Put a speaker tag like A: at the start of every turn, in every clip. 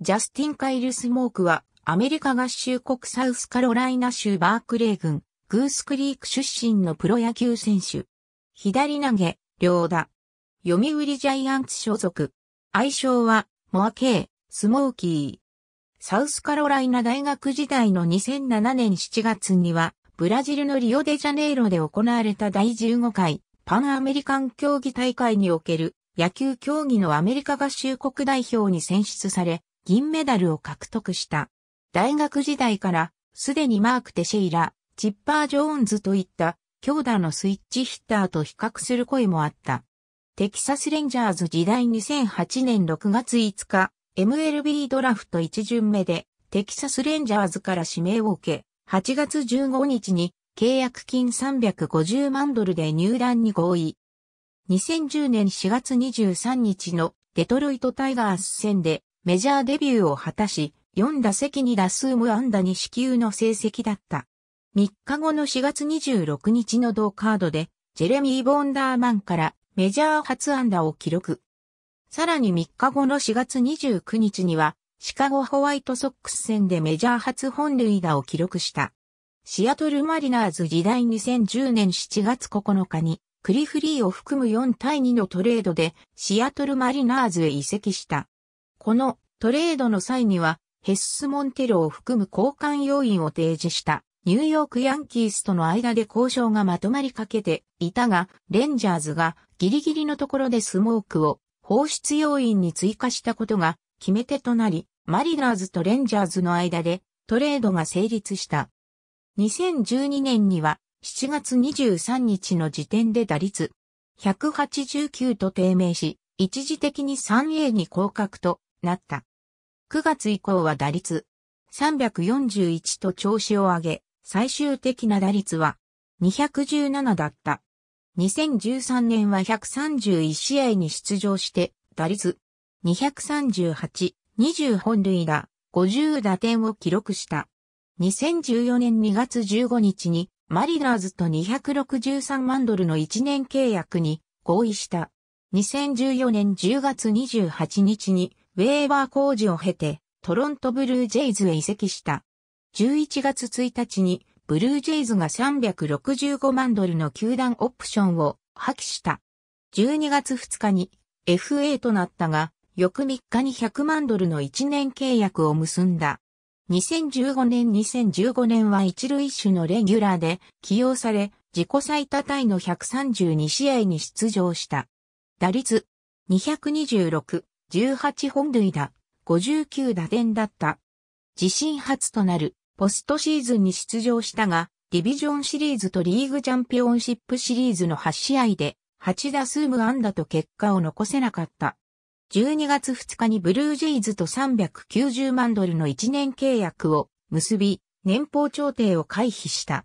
A: ジャスティン・カイル・スモークは、アメリカ合衆国サウスカロライナ州バークレー郡、グースクリーク出身のプロ野球選手。左投げ、両打。読売ジャイアンツ所属。愛称は、モアケイ、スモーキー。サウスカロライナ大学時代の2007年7月には、ブラジルのリオデジャネイロで行われた第15回パンアメリカン競技大会における野球競技のアメリカ合衆国代表に選出され、銀メダルを獲得した。大学時代からすでにマーク・テシェイラ、チッパー・ジョーンズといった強打のスイッチヒッターと比較する声もあった。テキサスレンジャーズ時代2008年6月5日、MLB ドラフト1巡目でテキサスレンジャーズから指名を受け、8月15日に契約金350万ドルで入団に合意。2010年4月23日のデトロイトタイガース戦でメジャーデビューを果たし、4打席に打数無安打に支給の成績だった。3日後の4月26日の同カードで、ジェレミー・ボンダーマンからメジャー初安打を記録。さらに3日後の4月29日には、シカゴホワイトソックス戦でメジャー初本塁打を記録した。シアトルマリナーズ時代2010年7月9日に、クリフリーを含む4対2のトレードで、シアトルマリナーズへ移籍した。このトレードの際には、ヘッス・モンテロを含む交換要員を提示したニューヨークヤンキースとの間で交渉がまとまりかけていたが、レンジャーズがギリギリのところでスモークを放出要員に追加したことが決め手となり、マリナーズとレンジャーズの間でトレードが成立した。2012年には7月23日の時点で打率189と低迷し、一時的に 3A に降格となった。9月以降は打率341と調子を上げ、最終的な打率は217だった。2013年は131試合に出場して、打率238、20本塁打、50打点を記録した。2014年2月15日にマリナーズと263万ドルの1年契約に合意した。2014年10月28日にウェーバー工事を経て、トロントブルージェイズへ移籍した。11月1日に、ブルージェイズが365万ドルの球団オプションを破棄した。12月2日に FA となったが、翌3日に100万ドルの1年契約を結んだ。2015年2015年は一塁手のレギュラーで起用され、自己最多タイの132試合に出場した。打率226、18本塁打、59打点だった。自身初となるポストシーズンに出場したが、ディビジョンシリーズとリーグチャンピオンシップシリーズの8試合で8打数無安打と結果を残せなかった。12月2日にブルージェイズと390万ドルの1年契約を結び、年俸調停を回避した。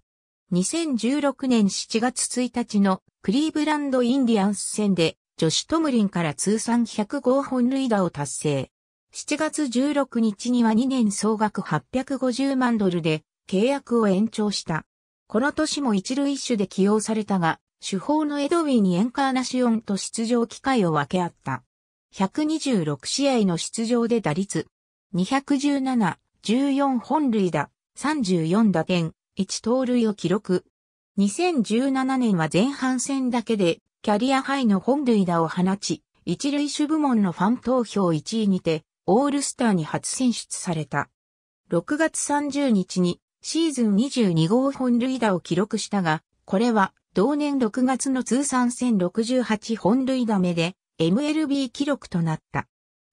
A: 2016年7月1日のクリーブランドインディアンス戦でジョシュ・トムリンから通算105本塁打を達成。7月16日には2年総額850万ドルで契約を延長した。この年も一塁手で起用されたが、主砲のエドウィにエンカーナシオンと出場機会を分け合った。126試合の出場で打率、217、14本塁打、34打点、1盗塁を記録。2017年は前半戦だけでキャリアハイの本塁打を放ち、一塁手部門のファン投票1位にて、オールスターに初選出された。6月30日にシーズン22号本塁打を記録したが、これは同年6月の通算1068本塁打目で MLB 記録となった。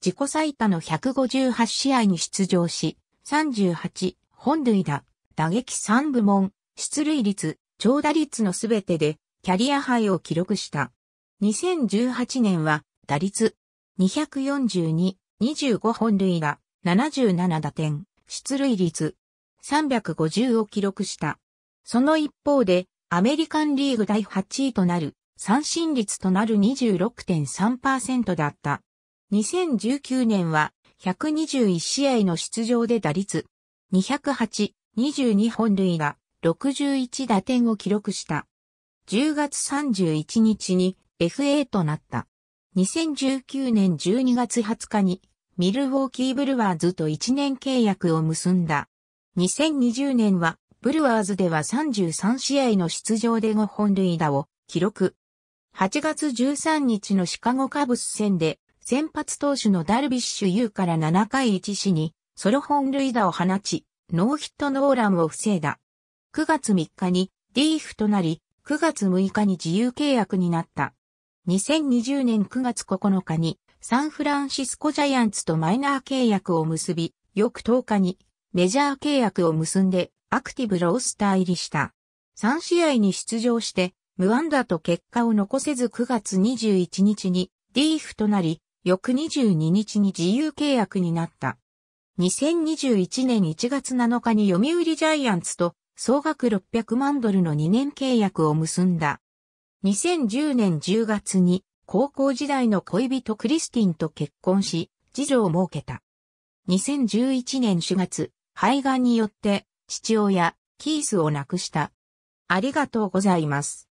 A: 自己最多の158試合に出場し、38本塁打、打撃3部門、出塁率、長打率のすべてでキャリアハイを記録した。2018年は打率242、25本塁打、77打点、出塁率350を記録した。その一方で、アメリカンリーグ第8位となる三振率となる26.3%だった。2019年は121試合の出場で打率208、22本塁打、61打点を記録した。10月31日に FA となった。2019年12月20日にミルウォーキーブルワーズと1年契約を結んだ。2020年はブルワーズでは33試合の出場で5本塁打を記録。8月13日のシカゴカブス戦で先発投手のダルビッシュ U から7回1死にソロ本塁打を放ち、ノーヒットノーランを防いだ。9月3日にリーフとなり、9月6日に自由契約になった。2020年9月9日にサンフランシスコジャイアンツとマイナー契約を結び、翌10日にメジャー契約を結んでアクティブロースター入りした。3試合に出場して無安打と結果を残せず9月21日にリーフとなり、翌22日に自由契約になった。2021年1月7日に読売ジャイアンツと総額600万ドルの2年契約を結んだ。2010年10月に高校時代の恋人クリスティンと結婚し、次女を設けた。2011年4月、肺がんによって父親、キースを亡くした。ありがとうございます。